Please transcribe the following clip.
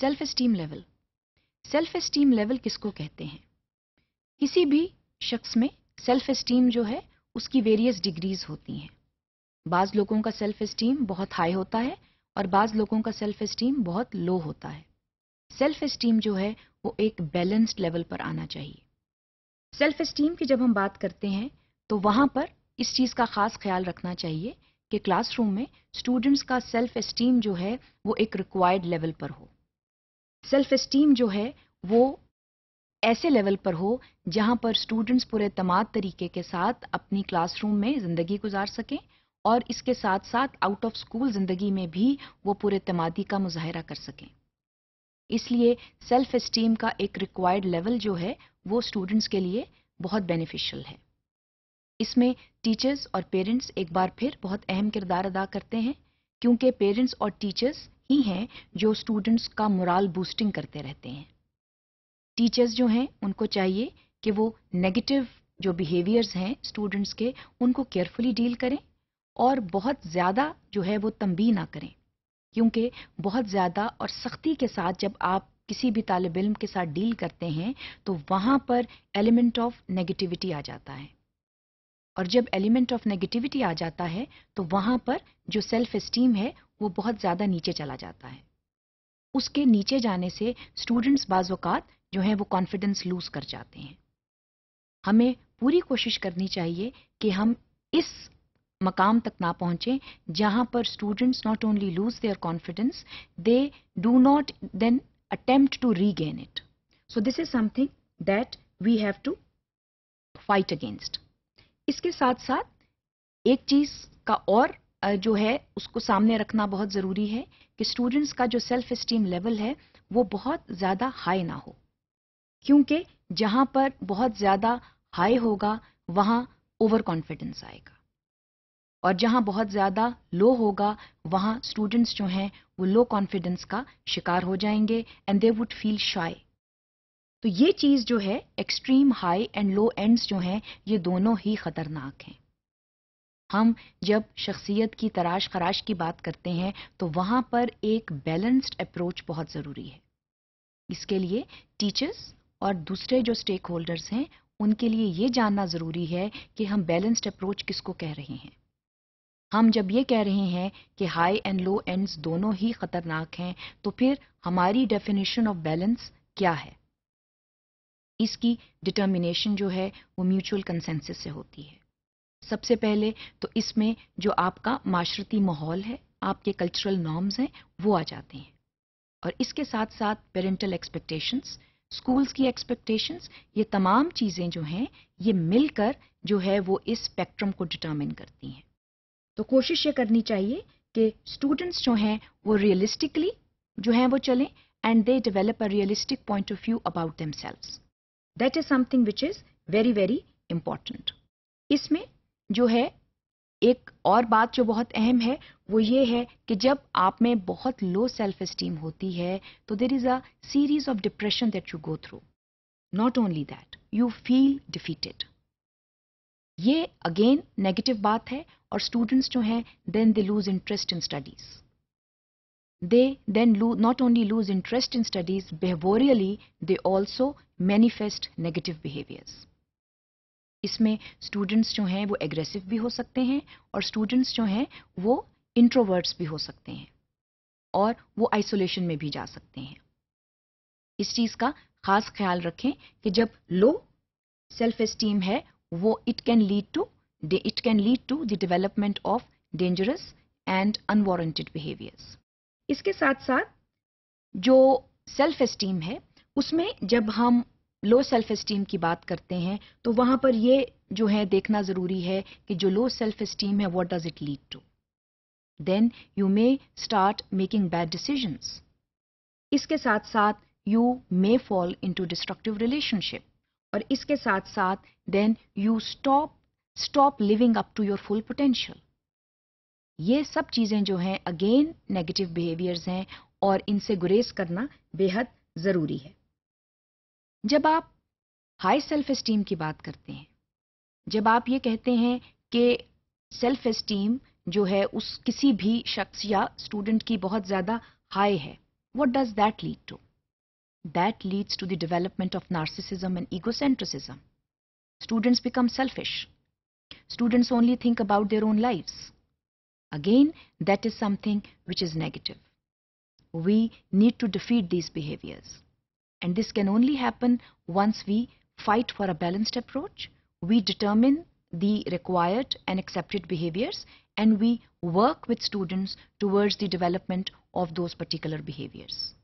Self esteem level self esteem level किसको कहते हैं किसी भी शख्स में सेल्फ इस्टीम जो है उसकी वेरियस डिग्रीज होती हैं बाज़ लोगों का सेल्फ इस्टीम बहुत हाई होता है और बाज़ लोगों का सेल्फ इस्टीम बहुत लो होता है सेल्फ इस्टीम जो है वो एक बैलेंस्ड लेवल पर आना चाहिए सेल्फ इस्टीम की जब हम बात करते हैं तो वहाँ पर इस चीज़ का ख़ास ख्याल रखना चाहिए कि क्लासरूम में स्टूडेंट्स का सेल्फ इस्टीम जो है वो एक रिक्वायर्ड लेवल पर हो सेल्फ इस्टीम जो है वो ऐसे लेवल पर हो जहाँ पर स्टूडेंट्स पूरे तमाद तरीके के साथ अपनी क्लासरूम में ज़िंदगी गुजार सकें और इसके साथ साथ आउट ऑफ स्कूल ज़िंदगी में भी वो पूरे तमादी का मुजाहरा कर सकें इसलिए सेल्फ इस्टीम का एक रिक्वायर्ड लेवल जो है वो स्टूडेंट्स के लिए बहुत बेनिफिशियल है इसमें टीचर्स और पेरेंट्स एक बार फिर बहुत अहम किरदार अदा करते हैं क्योंकि पेरेंट्स और टीचर्स ही हैं जो स्टूडेंट्स का मोरल बूस्टिंग करते रहते हैं टीचर्स जो हैं उनको चाहिए कि वो नेगेटिव जो बिहेवियर्स हैं स्टूडेंट्स के उनको केयरफुली डील करें और बहुत ज़्यादा जो है वो तंबी ना करें क्योंकि बहुत ज़्यादा और सख्ती के साथ जब आप किसी भी तालब इम के साथ डील करते हैं तो वहाँ पर एलिमेंट ऑफ नेगेटिविटी आ जाता है और जब एलिमेंट ऑफ नेगेटिविटी आ जाता है तो वहाँ पर जो सेल्फ इस्टीम है वो बहुत ज़्यादा नीचे चला जाता है उसके नीचे जाने से स्टूडेंट्स बाज़ात जो हैं वो कॉन्फिडेंस लूज कर जाते हैं हमें पूरी कोशिश करनी चाहिए कि हम इस मकाम तक ना पहुंचे जहां पर students not only lose their confidence they do not then attempt to regain it so this is something that we have to fight against इसके साथ साथ एक चीज़ का और जो है उसको सामने रखना बहुत ज़रूरी है कि स्टूडेंट्स का जो सेल्फ इस्टीम लेवल है वो बहुत ज़्यादा हाई ना हो क्योंकि जहाँ पर बहुत ज़्यादा हाई होगा वहां ओवर कॉन्फिडेंस आएगा और जहाँ बहुत ज़्यादा लो होगा वहाँ स्टूडेंट्स जो हैं वो लो कॉन्फिडेंस का शिकार हो जाएंगे एंड दे वुड फील शाई तो ये चीज़ जो है extreme high and low ends जो हैं ये दोनों ही ख़तरनाक हैं हम जब शख्सियत की तराश खराश की बात करते हैं तो वहाँ पर एक बैलेंस्ड अप्रोच बहुत ज़रूरी है इसके लिए टीचर्स और दूसरे जो स्टेक होल्डर्स हैं उनके लिए ये जानना ज़रूरी है कि हम बैलेंस्ड अप्रोच किसको कह रहे हैं हम जब ये कह रहे हैं कि हाई एंड लो एंड्स दोनों ही ख़तरनाक हैं तो फिर हमारी डेफिनेशन ऑफ बैलेंस क्या है इसकी डिटर्मिनेशन जो है वो म्यूचुअल कंसेंसस से होती है सबसे पहले तो इसमें जो आपका माशरती माहौल है आपके कल्चरल नॉर्म्स हैं वो आ जाते हैं और इसके साथ साथ पेरेंटल एक्सपेक्टेशंस स्कूल्स की एक्सपेक्टेशंस ये तमाम चीज़ें जो हैं ये मिलकर जो है वो इस स्पेक्ट्रम को डिटर्मिन करती हैं तो कोशिश ये करनी चाहिए कि स्टूडेंट्स जो हैं वो रियलिस्टिकली जो हैं वो चलें and they develop a realistic point of view about themselves that is something which is very very important इसमें जो है एक और बात जो बहुत अहम है वो ये है कि जब आप में बहुत लो सेल्फ स्टीम होती है तो there is a series of depression that you go through not only that you feel defeated ये अगेन नेगेटिव बात है और स्टूडेंट्स जो हैं then they lose interest in studies They then not only lose interest in studies behaviorally, they also manifest negative behaviors. इसमें students जो हैं वो एग्रेसिव भी हो सकते हैं और स्टूडेंट्स जो हैं वो इंट्रोवर्ट्स भी हो सकते हैं और वो आइसोलेशन में भी जा सकते हैं इस चीज़ का खास ख्याल रखें कि जब लो सेल्फ एस्टीम है वो it can lead to it can lead to the development of dangerous and unwarranted behaviours इसके साथ साथ जो सेल्फ एस्टीम है उसमें जब हम लो सेल्फ एस्टीम की बात करते हैं तो वहाँ पर ये जो है देखना ज़रूरी है कि जो लो सेल्फ एस्टीम है what does it lead to then you may start making bad decisions इसके साथ साथ you may fall into destructive relationship और इसके साथ साथ then you stop stop living up to your full potential ये सब चीज़ें जो हैं अगेन नेगेटिव बिहेवियर्स हैं और इनसे गुरेज करना बेहद ज़रूरी है जब आप हाई सेल्फ इस्टीम की बात करते हैं जब आप ये कहते हैं कि सेल्फ इस्टीम जो है उस किसी भी शख्स या स्टूडेंट की बहुत ज़्यादा हाई है what does that lead to that leads to the development of narcissism and egocentrism. Students become selfish students only think about their own lifes Again, that is something which is negative. We need to defeat these behaviors. And this can only happen once we fight for a balanced approach. We determine the required and accepted behaviors and we work with students towards the development of those particular behaviors.